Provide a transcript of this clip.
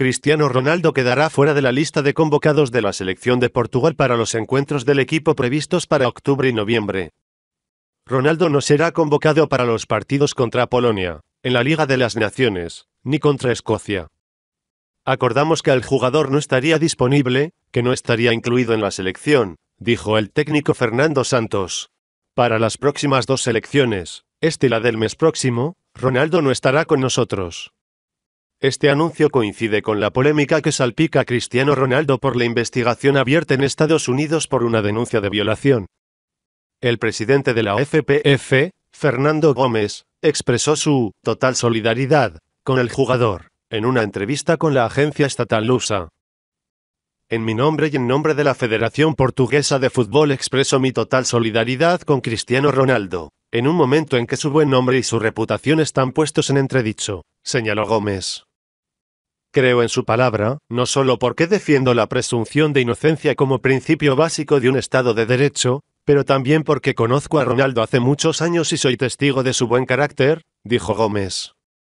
Cristiano Ronaldo quedará fuera de la lista de convocados de la selección de Portugal para los encuentros del equipo previstos para octubre y noviembre. Ronaldo no será convocado para los partidos contra Polonia, en la Liga de las Naciones, ni contra Escocia. Acordamos que el jugador no estaría disponible, que no estaría incluido en la selección, dijo el técnico Fernando Santos. Para las próximas dos selecciones, este y la del mes próximo, Ronaldo no estará con nosotros. Este anuncio coincide con la polémica que salpica Cristiano Ronaldo por la investigación abierta en Estados Unidos por una denuncia de violación. El presidente de la FPF, Fernando Gómez, expresó su total solidaridad con el jugador en una entrevista con la agencia estatal Lusa. En mi nombre y en nombre de la Federación Portuguesa de Fútbol expreso mi total solidaridad con Cristiano Ronaldo, en un momento en que su buen nombre y su reputación están puestos en entredicho, señaló Gómez. Creo en su palabra, no solo porque defiendo la presunción de inocencia como principio básico de un Estado de Derecho, pero también porque conozco a Ronaldo hace muchos años y soy testigo de su buen carácter, dijo Gómez.